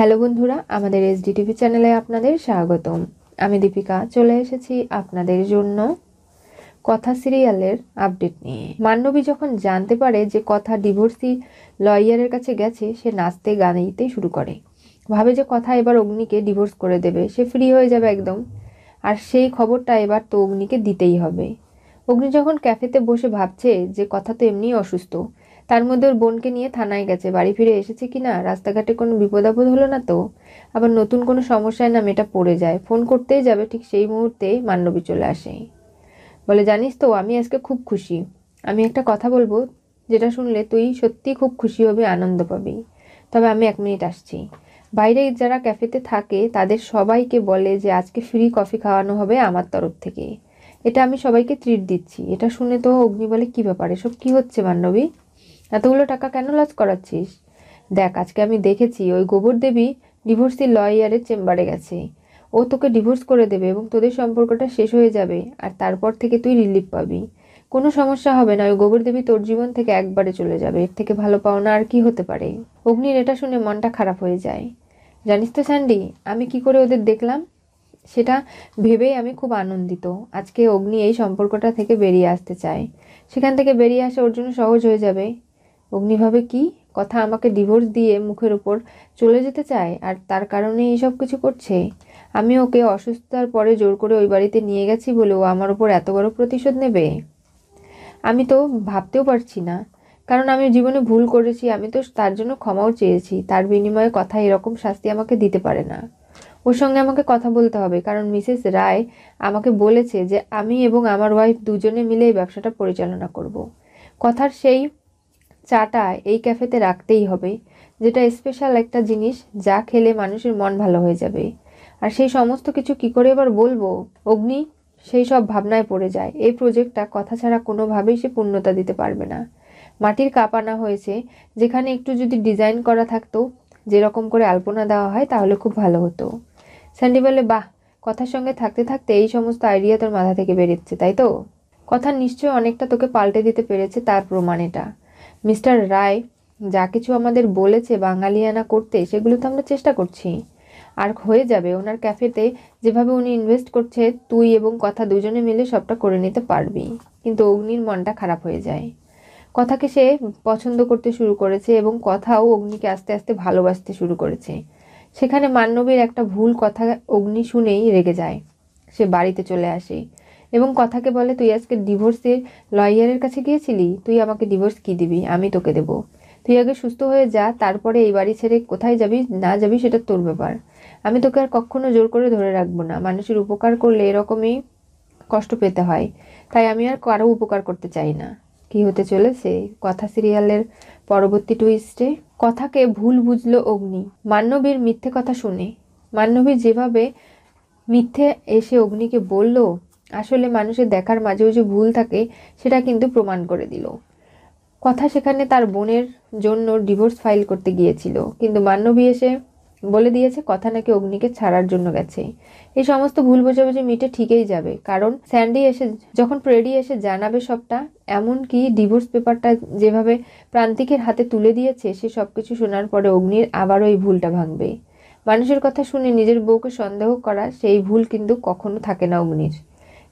hello বন্ধুরা আমাদের D TV চ্যানেলে আপনাদের স্বাগতম আমি দীপিকা চলে এসেছি আপনাদের জন্য কথা সিরিয়ালের আপডেট নিয়ে মান্নবী যখন জানতে পারে যে কথা ডিভোর্সি লয়ারের কাছে গেছে সে নাচতে দিতে শুরু করে ভাবে যে কথা এবার অগ্নিকে ডিভোর্স করে দেবে সে ফ্রি হয়ে যাবে একদম আর সেই খবরটা এবার তো অগ্নিকে দিতেই হবে অগ্নি যখন ক্যাফেতে বসে ভাবছে যে কথা তো এমনিই অসুস্থ তার মধ্যে ওর বোনকে নিয়ে থানায় গেছে বাড়ি ফিরে এসেছে কি না রাস্তাঘাটে কোনো বিপদ আপদ হলো না তো আবার নতুন কোনো সমস্যায় না মেয়েটা পড়ে যায় ফোন করতেই যাবে ঠিক সেই মুহূর্তেই মান্ডবী চলে আসে বলে জানিস তো আমি আজকে খুব খুশি আমি একটা কথা বলবো যেটা শুনলে তুই সত্যি খুব খুশি হবে আনন্দ পাবি তবে আমি এক মিনিট আসছি বাইরে যারা ক্যাফেতে থাকে তাদের সবাইকে বলে যে আজকে ফ্রি কফি খাওয়ানো হবে আমার তরফ থেকে এটা আমি সবাইকে ট্রিট দিচ্ছি এটা শুনে তো অগ্নি বলে কী ব্যাপার এসব কী হচ্ছে মান্ডবী এতগুলো টাকা কেন লস করাচ্ছিস দেখ আজকে আমি দেখেছি ওই গোবর দেবী ডিভোর্সি লয়ারের চেম্বারে গেছে ও তোকে ডিভোর্স করে দেবে এবং তোদের সম্পর্কটা শেষ হয়ে যাবে আর তারপর থেকে তুই রিলিফ পাবি কোনো সমস্যা হবে না ওই গোবর দেবী তোর জীবন থেকে একবারে চলে যাবে এর থেকে ভালো পাওনা আর কি হতে পারে অগ্নির এটা শুনে মনটা খারাপ হয়ে যায় জানিস তো স্যান্ডি আমি কি করে ওদের দেখলাম সেটা ভেবেই আমি খুব আনন্দিত আজকে অগ্নি এই সম্পর্কটা থেকে বেরিয়ে আসতে চায় সেখান থেকে বেরিয়ে আসা ওর জন্য সহজ হয়ে যাবে অগ্নিভাবে কি কথা আমাকে ডিভোর্স দিয়ে মুখের ওপর চলে যেতে চায় আর তার কারণে এইসব কিছু করছে আমি ওকে অসুস্থতার পরে জোর করে ওই বাড়িতে নিয়ে গেছি বলেও আমার ওপর এত বড় প্রতিশোধ নেবে আমি তো ভাবতেও পারছি না কারণ আমি জীবনে ভুল করেছি আমি তো তার জন্য ক্ষমাও চেয়েছি তার বিনিময়ে কথা এরকম শাস্তি আমাকে দিতে পারে না ওর সঙ্গে আমাকে কথা বলতে হবে কারণ মিসেস রায় আমাকে বলেছে যে আমি এবং আমার ওয়াইফ দুজনে মিলে এই ব্যবসাটা পরিচালনা করব কথার সেই চাটা এই ক্যাফেতে রাখতেই হবে যেটা স্পেশাল একটা জিনিস যা খেলে মানুষের মন ভালো হয়ে যাবে আর সেই সমস্ত কিছু কি করে এবার বলবো অগ্নি সেই সব ভাবনায় পড়ে যায় এই প্রজেক্টটা কথা ছাড়া কোনোভাবেই সে পূর্ণতা দিতে পারবে না মাটির কাপ আনা হয়েছে যেখানে একটু যদি ডিজাইন করা থাকতো যেরকম করে আলপনা দেওয়া হয় তাহলে খুব ভালো হতো স্যান্ডি বলে বাহ কথার সঙ্গে থাকতে থাকতে এই সমস্ত আইডিয়া তোর মাথা থেকে বেরোচ্ছে তাই তো কথা নিশ্চয় অনেকটা তোকে পাল্টে দিতে পেরেছে তার প্রমাণ এটা মিস্টার রায় যা কিছু আমাদের বলেছে বাঙালিয়ানা করতে সেগুলো তো আমরা চেষ্টা করছি আর হয়ে যাবে ওনার ক্যাফেতে যেভাবে উনি ইনভেস্ট করছে তুই এবং কথা দুজনে মিলে সবটা করে নিতে পারবি কিন্তু অগ্নির মনটা খারাপ হয়ে যায় কথাকে সে পছন্দ করতে শুরু করেছে এবং কথাও অগ্নিকে আস্তে আস্তে ভালোবাসতে শুরু করেছে সেখানে মান্যবীর একটা ভুল কথা অগ্নি শুনেই রেগে যায় সে বাড়িতে চলে আসে এবং কথাকে বলে তুই আজকে ডিভোর্সের লয়ারের কাছে গিয়েছিলি তুই আমাকে ডিভোর্স কি দিবি আমি তোকে দেব তুই আগে সুস্থ হয়ে যা তারপরে এই বাড়ি ছেড়ে কোথায় যাবি না যাবি সেটা তোর ব্যাপার আমি তোকে আর কখনো জোর করে ধরে রাখবো না মানুষের উপকার করলে এরকমই কষ্ট পেতে হয় তাই আমি আর কারো উপকার করতে চাই না কি হতে চলেছে কথা সিরিয়ালের পরবর্তী টুইস্টে কথাকে ভুল বুঝল অগ্নি মান্যবীর মিথ্যে কথা শুনে মান্যবী যেভাবে মিথ্যে এসে অগ্নিকে বলল আসলে মানুষের দেখার মাঝেও যে ভুল থাকে সেটা কিন্তু প্রমাণ করে দিল কথা সেখানে তার বোনের জন্য ডিভোর্স ফাইল করতে গিয়েছিল কিন্তু মান্যবী এসে বলে দিয়েছে কথা নাকি অগ্নিকে ছাড়ার জন্য গেছে এই সমস্ত ভুল বোঝাবুঝি মিটে ঠিকই যাবে কারণ স্যান্ডি এসে যখন প্রেডি এসে জানাবে সবটা এমনকি ডিভোর্স পেপারটা যেভাবে প্রান্তিকের হাতে তুলে দিয়েছে সে সব কিছু শোনার পরে অগ্নির আবার ওই ভুলটা ভাঙবে মানুষের কথা শুনে নিজের বউকে সন্দেহ করা সেই ভুল কিন্তু কখনো থাকে না অগ্নির